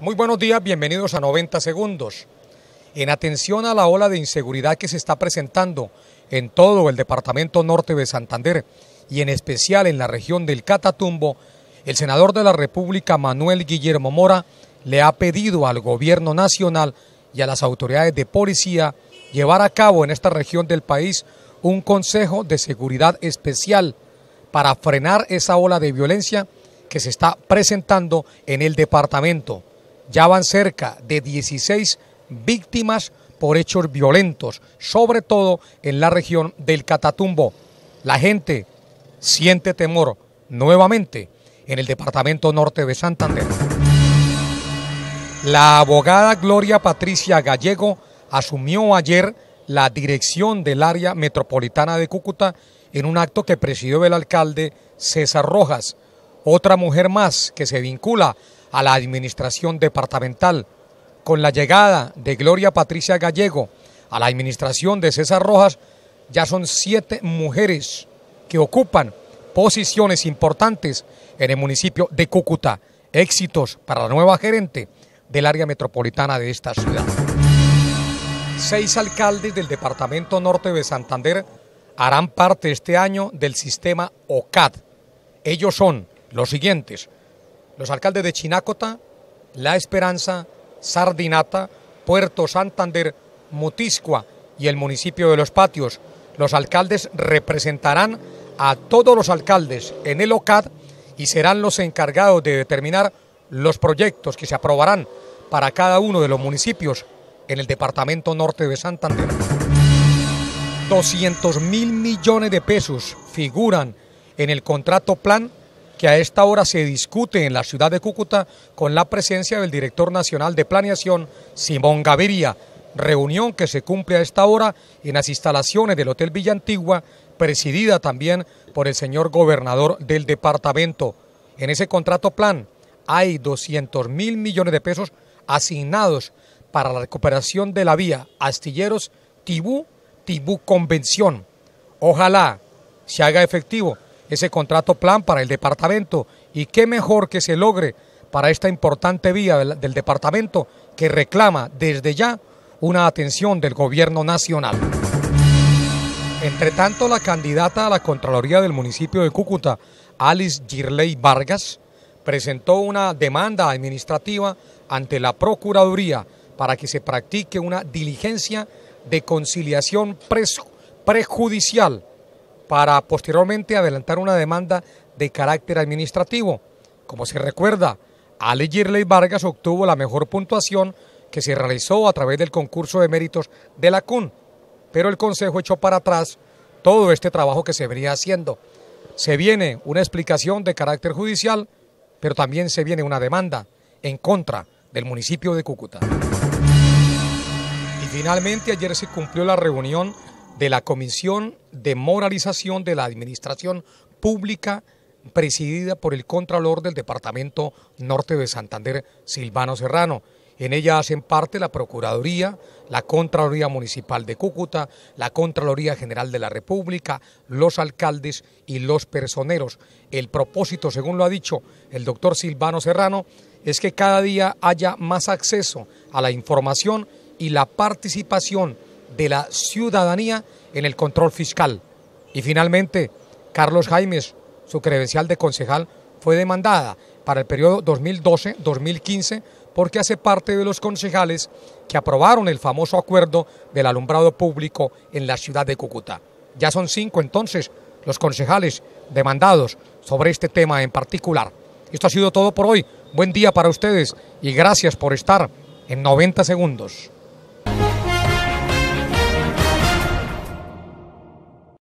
Muy buenos días, bienvenidos a 90 segundos. En atención a la ola de inseguridad que se está presentando en todo el departamento norte de Santander y en especial en la región del Catatumbo, el senador de la República Manuel Guillermo Mora le ha pedido al gobierno nacional y a las autoridades de policía llevar a cabo en esta región del país un consejo de seguridad especial para frenar esa ola de violencia que se está presentando en el departamento. Ya van cerca de 16 víctimas por hechos violentos, sobre todo en la región del Catatumbo. La gente siente temor nuevamente en el departamento norte de Santander. La abogada Gloria Patricia Gallego asumió ayer la dirección del área metropolitana de Cúcuta en un acto que presidió el alcalde César Rojas. Otra mujer más que se vincula a la administración departamental. Con la llegada de Gloria Patricia Gallego a la administración de César Rojas, ya son siete mujeres que ocupan posiciones importantes en el municipio de Cúcuta. Éxitos para la nueva gerente del área metropolitana de esta ciudad. Seis alcaldes del Departamento Norte de Santander harán parte este año del sistema OCAD. Ellos son los siguientes los alcaldes de Chinacota, La Esperanza, Sardinata, Puerto Santander, Mutiscua y el municipio de Los Patios. Los alcaldes representarán a todos los alcaldes en el OCAD y serán los encargados de determinar los proyectos que se aprobarán para cada uno de los municipios en el departamento norte de Santander. 200 mil millones de pesos figuran en el contrato plan que a esta hora se discute en la ciudad de Cúcuta con la presencia del director nacional de planeación, Simón Gaviria. Reunión que se cumple a esta hora en las instalaciones del Hotel Villa Antigua, presidida también por el señor gobernador del departamento. En ese contrato plan hay 200 mil millones de pesos asignados para la recuperación de la vía Astilleros Tibú, Tibú Convención. Ojalá se haga efectivo ese contrato plan para el departamento. Y qué mejor que se logre para esta importante vía del, departamento que reclama desde ya una atención del gobierno nacional. Entre tanto, la candidata a la Contraloría del municipio de Cúcuta, Alice Girley Vargas, presentó una demanda administrativa ante la Procuraduría para que se practique una diligencia de conciliación prejudicial para posteriormente adelantar una demanda de carácter administrativo. Como se recuerda, Ale Girley Vargas obtuvo la mejor puntuación que se realizó a través del concurso de méritos de la CUN, pero el Consejo echó para atrás todo este trabajo que se venía haciendo. Se viene una explicación de carácter judicial, pero también se viene una demanda en contra del municipio de Cúcuta. Y finalmente ayer se cumplió la reunión de la Comisión de Moralización de la Administración Pública presidida por el Contralor del Departamento Norte de Santander, Silvano Serrano. En ella hacen parte la Procuraduría, la Contraloría Municipal de Cúcuta, la Contraloría General de la República, los alcaldes y los personeros. El propósito, según lo ha dicho el doctor Silvano Serrano, es que cada día haya más acceso a la información y la participación de la ciudadanía en el control fiscal. Y finalmente, Carlos Jaimes, su credencial de concejal, fue demandada para el periodo 2012-2015 porque hace parte de los concejales que aprobaron el famoso acuerdo del alumbrado público en la ciudad de Cúcuta. Ya son cinco entonces los concejales demandados sobre este tema en particular. Esto ha sido todo por hoy. Buen día para ustedes y gracias por estar en 90 segundos.